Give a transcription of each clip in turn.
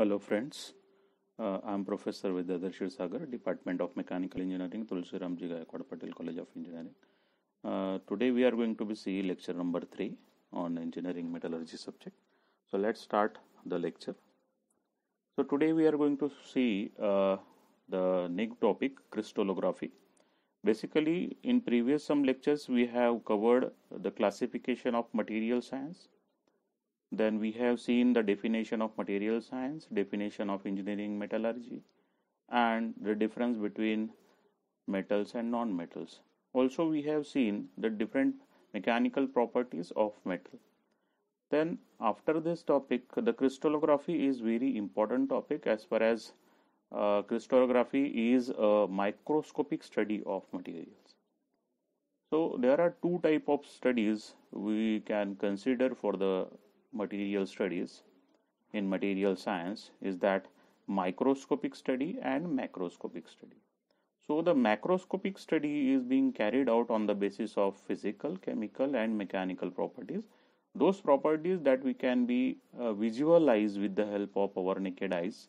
Hello friends, uh, I am Professor Vidyadharshir Sagar, Department of Mechanical Engineering, Tulsi Ramji Gaikwad Patel College of Engineering. Uh, today we are going to be see lecture number 3 on engineering metallurgy subject. So let's start the lecture. So today we are going to see uh, the next topic crystallography. Basically in previous some lectures we have covered the classification of material science then we have seen the definition of material science, definition of engineering metallurgy, and the difference between metals and non-metals. Also, we have seen the different mechanical properties of metal. Then, after this topic, the crystallography is very important topic as far as uh, crystallography is a microscopic study of materials. So, there are two type of studies we can consider for the material studies in material science is that microscopic study and macroscopic study. So, the macroscopic study is being carried out on the basis of physical, chemical, and mechanical properties. Those properties that we can be uh, visualized with the help of our naked eyes,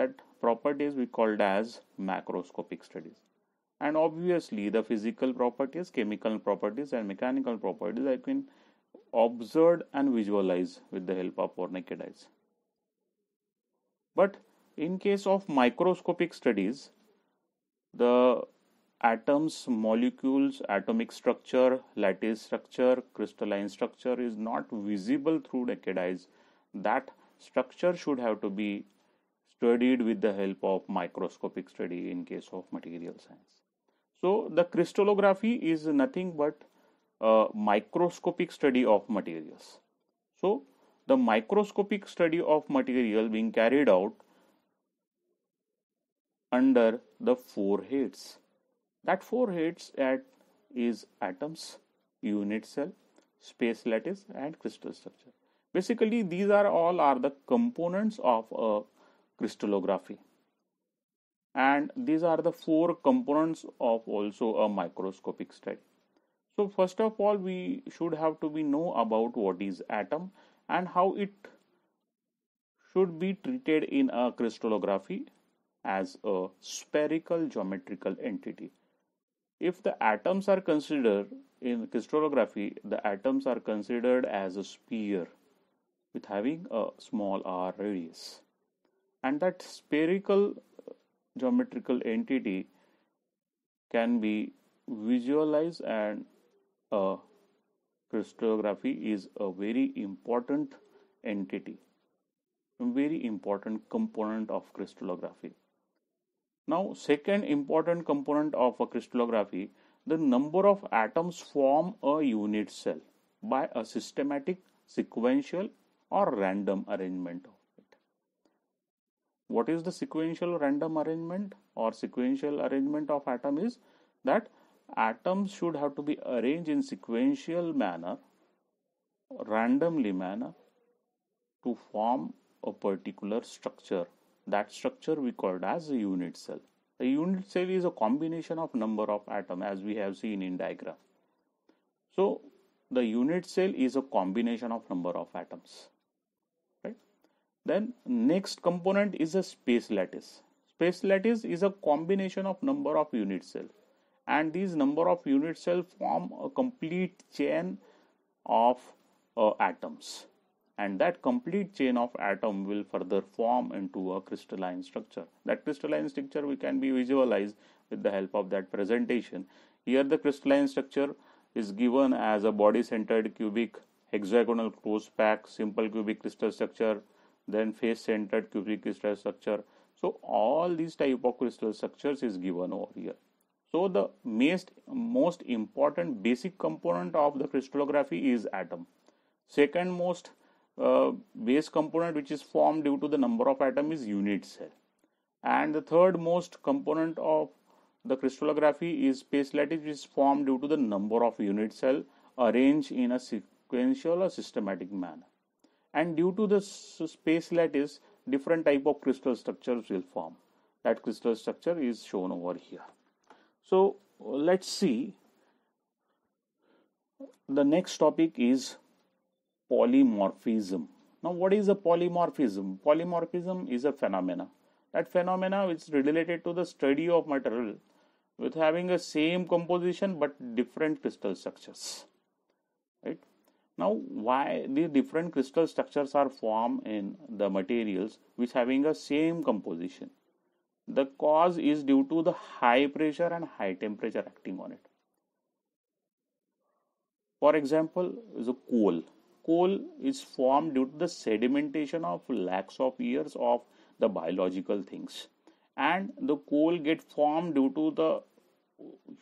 that properties we called as macroscopic studies. And obviously, the physical properties, chemical properties, and mechanical properties I can observed and visualized with the help of our naked eyes. But in case of microscopic studies, the atoms, molecules, atomic structure, lattice structure, crystalline structure is not visible through naked eyes. That structure should have to be studied with the help of microscopic study in case of material science. So, the crystallography is nothing but uh, microscopic study of materials. So, the microscopic study of material being carried out under the four heads. That four heads at is atoms, unit cell, space lattice, and crystal structure. Basically, these are all are the components of a crystallography, and these are the four components of also a microscopic study. So first of all, we should have to be know about what is atom and how it should be treated in a crystallography as a spherical geometrical entity. If the atoms are considered in crystallography, the atoms are considered as a sphere with having a small r radius. And that spherical geometrical entity can be visualized and uh, crystallography is a very important entity a very important component of crystallography now second important component of a crystallography the number of atoms form a unit cell by a systematic sequential or random arrangement of it what is the sequential random arrangement or sequential arrangement of atom is that atoms should have to be arranged in sequential manner randomly manner to form a particular structure that structure we called as a unit cell the unit cell is a combination of number of atoms as we have seen in diagram so the unit cell is a combination of number of atoms right then next component is a space lattice space lattice is a combination of number of unit cell and these number of unit cell form a complete chain of uh, atoms and that complete chain of atom will further form into a crystalline structure that crystalline structure we can be visualized with the help of that presentation here the crystalline structure is given as a body centered cubic hexagonal close pack simple cubic crystal structure then face centered cubic crystal structure so all these type of crystal structures is given over here so the most, most important basic component of the crystallography is atom. Second most uh, base component which is formed due to the number of atom is unit cell. And the third most component of the crystallography is space lattice which is formed due to the number of unit cell arranged in a sequential or systematic manner. And due to the space lattice, different type of crystal structures will form. That crystal structure is shown over here so let's see the next topic is polymorphism now what is a polymorphism polymorphism is a phenomena that phenomena is related to the study of material with having a same composition but different crystal structures right now why the different crystal structures are formed in the materials which having a same composition the cause is due to the high pressure and high temperature acting on it. For example, the coal. Coal is formed due to the sedimentation of lakhs of years of the biological things. And the coal get formed due to the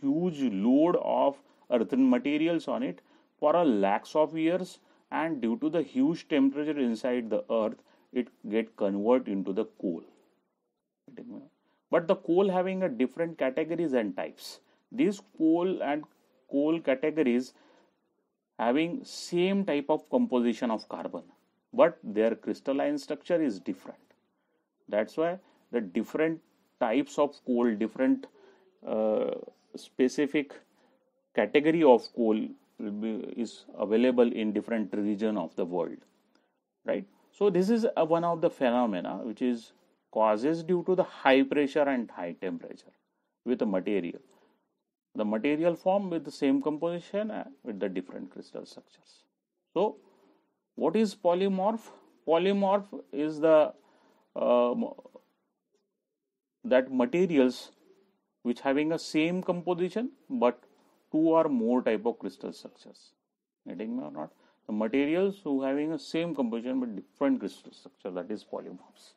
huge load of earthen materials on it for a lakhs of years and due to the huge temperature inside the earth, it get converted into the coal but the coal having a different categories and types these coal and coal categories having same type of composition of carbon but their crystalline structure is different that's why the different types of coal different uh, specific category of coal is available in different region of the world right so this is a, one of the phenomena which is causes due to the high pressure and high temperature with the material. The material form with the same composition with the different crystal structures. So, what is polymorph? Polymorph is the uh, that materials which having a same composition but two or more type of crystal structures. Getting me or not? The materials who having a same composition but different crystal structure that is polymorphs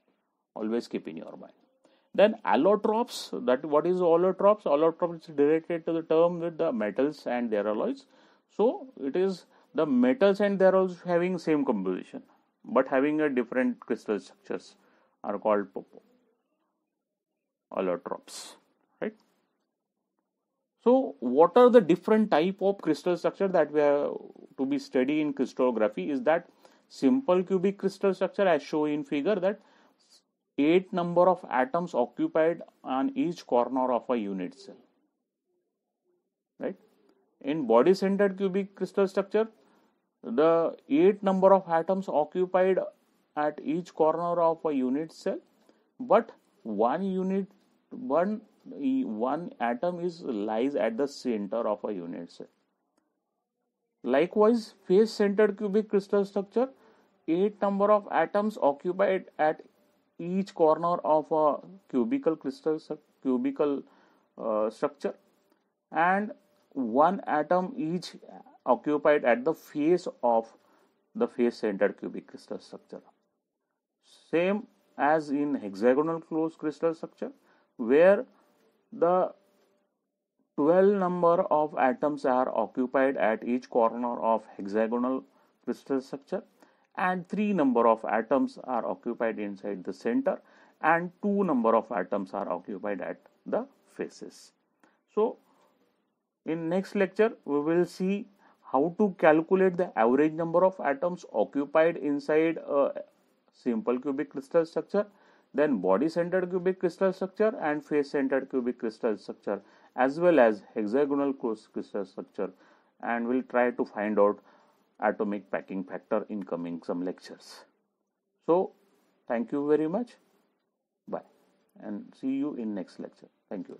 always keep in your mind then allotropes that what is allotropes allotropes is related to the term with the metals and their alloys so it is the metals and their alloys having same composition but having a different crystal structures are called allotropes right so what are the different type of crystal structure that we have to be study in crystallography is that simple cubic crystal structure as shown in figure that 8 number of atoms occupied on each corner of a unit cell right in body centered cubic crystal structure the 8 number of atoms occupied at each corner of a unit cell but one unit one one atom is lies at the center of a unit cell likewise face centered cubic crystal structure 8 number of atoms occupied at each corner of a cubical crystal cubical uh, structure and one atom each occupied at the face of the face centered cubic crystal structure same as in hexagonal closed crystal structure where the 12 number of atoms are occupied at each corner of hexagonal crystal structure and 3 number of atoms are occupied inside the center and 2 number of atoms are occupied at the faces. So, in next lecture we will see how to calculate the average number of atoms occupied inside a simple cubic crystal structure then body centered cubic crystal structure and face centered cubic crystal structure as well as hexagonal crystal structure and we'll try to find out atomic packing factor in coming some lectures. So thank you very much. Bye and see you in next lecture. Thank you.